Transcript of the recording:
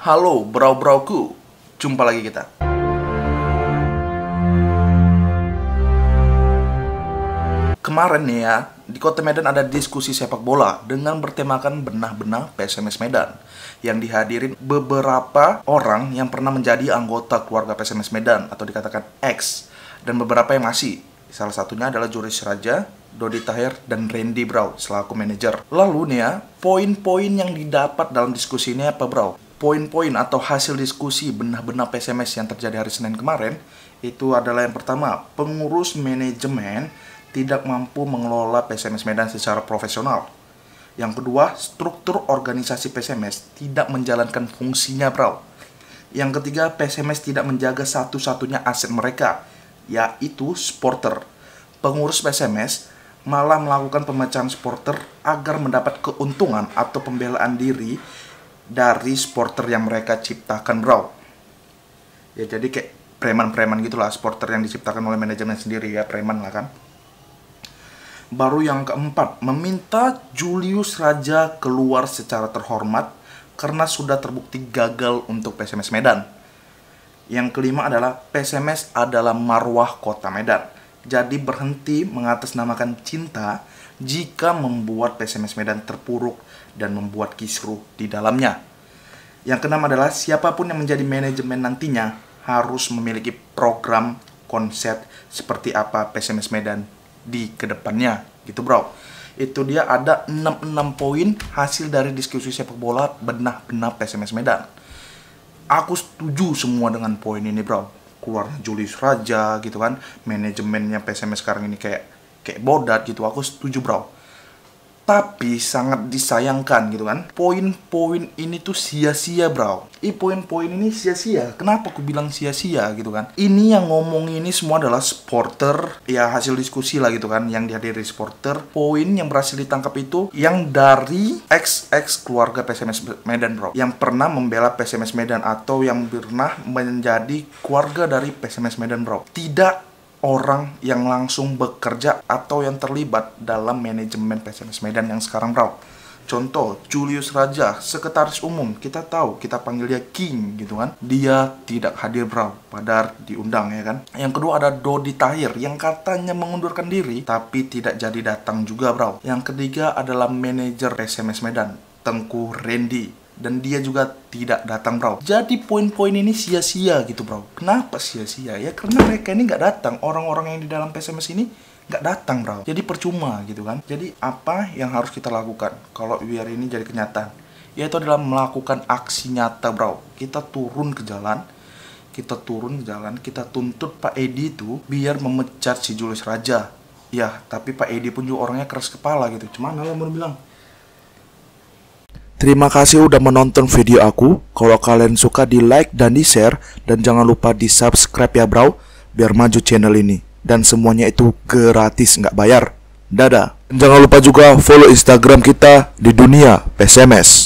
Halo, brau-brauku. Jumpa lagi kita. Kemarin nih ya, di Kota Medan ada diskusi sepak bola dengan bertemakan benah-benah PSMS Medan yang dihadirin beberapa orang yang pernah menjadi anggota keluarga PSMS Medan atau dikatakan X dan beberapa yang masih. Salah satunya adalah Juris Raja, Dodi Tahir, dan Randy Brau selaku manajer. Lalu nih ya, poin-poin yang didapat dalam diskusi ini apa Brau? poin-poin atau hasil diskusi benah-benah PSMS yang terjadi hari Senin kemarin itu adalah yang pertama, pengurus manajemen tidak mampu mengelola PSMS Medan secara profesional. Yang kedua, struktur organisasi PSMS tidak menjalankan fungsinya, bro. Yang ketiga, PSMS tidak menjaga satu-satunya aset mereka, yaitu supporter. Pengurus PSMS malah melakukan pemecahan supporter agar mendapat keuntungan atau pembelaan diri dari sporter yang mereka ciptakan bro ya jadi kayak preman-preman gitulah sporter yang diciptakan oleh manajemen sendiri ya preman lah kan baru yang keempat meminta Julius Raja keluar secara terhormat karena sudah terbukti gagal untuk PSMS Medan yang kelima adalah PSMS adalah marwah kota Medan jadi berhenti mengatasnamakan cinta jika membuat PSMS Medan terpuruk dan membuat kisruh di dalamnya. Yang keenam adalah siapapun yang menjadi manajemen nantinya harus memiliki program konsep seperti apa PSMS Medan di kedepannya gitu bro itu dia ada 66 poin hasil dari diskusi sepak bola benah-benah PSMS Medan. Aku setuju semua dengan poin ini, bro keluar Julius Raja gitu kan manajemennya PSM sekarang ini kayak kayak bodat gitu aku setuju bro tapi sangat disayangkan gitu kan poin-poin ini tuh sia-sia bro i poin-poin ini sia-sia kenapa aku bilang sia-sia gitu kan ini yang ngomong ini semua adalah supporter ya hasil diskusi lah gitu kan yang dihadiri supporter poin yang berhasil ditangkap itu yang dari ex-ex keluarga PSMS Medan bro yang pernah membela PSMS Medan atau yang pernah menjadi keluarga dari PSMS Medan bro tidak orang yang langsung bekerja atau yang terlibat dalam manajemen PSMS Medan yang sekarang raw. Contoh, Julius Raja, sekretaris umum, kita tahu, kita panggil dia King gitu kan. Dia tidak hadir bro, padahal diundang ya kan. Yang kedua ada Dodi Tahir, yang katanya mengundurkan diri, tapi tidak jadi datang juga bro. Yang ketiga adalah manajer SMS Medan, Tengku Randy dan dia juga tidak datang bro jadi poin-poin ini sia-sia gitu bro kenapa sia-sia ya karena mereka ini nggak datang orang-orang yang di dalam PSMS ini nggak datang bro jadi percuma gitu kan jadi apa yang harus kita lakukan kalau biar ini jadi kenyataan yaitu adalah melakukan aksi nyata bro kita turun ke jalan kita turun ke jalan kita tuntut Pak Edi itu biar memecat si Julius Raja ya tapi Pak Edi pun juga orangnya keras kepala gitu cuman kalau mau bilang Terima kasih udah menonton video aku. Kalau kalian suka di like dan di share dan jangan lupa di subscribe ya bro biar maju channel ini. Dan semuanya itu gratis nggak bayar. Dadah. Jangan lupa juga follow Instagram kita di dunia PSMS.